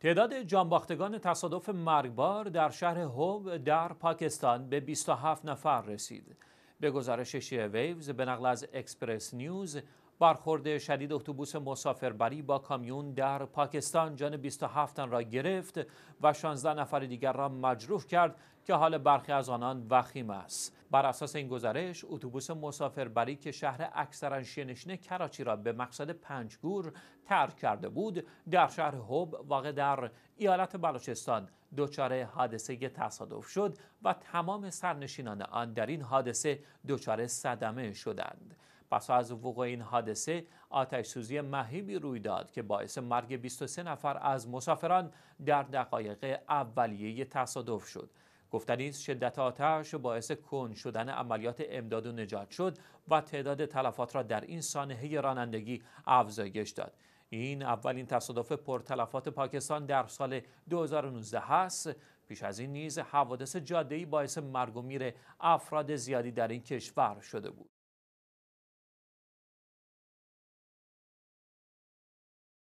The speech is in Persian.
تعداد جانباختگان تصادف مرگبار در شهر هوب در پاکستان به 27 نفر رسید. به گزارش شیعه ویوز به نقل از اکسپرس نیوز برخورد شدید اتوبوس مسافربری با کامیون در پاکستان جان 27 تن را گرفت و 16 نفر دیگر را مجروح کرد که حال برخی از آنان وخیم است بر اساس این گزارش اتوبوس مسافربری که شهر اکثرا شنشنه کراچی را به مقصد پنجگور ترک کرده بود در شهر هوب واقع در ایالت بلوچستان دچار حادثه تصادف شد و تمام سرنشینان آن در این حادثه دچار صدمه شدند پس از وقوع این حادثه آتش سوزی مهیبی روی داد که باعث مرگ 23 نفر از مسافران در دقایق اولیه تصادف شد گفتن این شدت آتش باعث کن شدن عملیات امداد و نجات شد و تعداد تلفات را در این سانحه رانندگی افزایش داد این اولین تصادف پرتلفات پاکستان در سال 2019 هست پیش از این نیز حوادث جادهی باعث مرگ و میر افراد زیادی در این کشور شده بود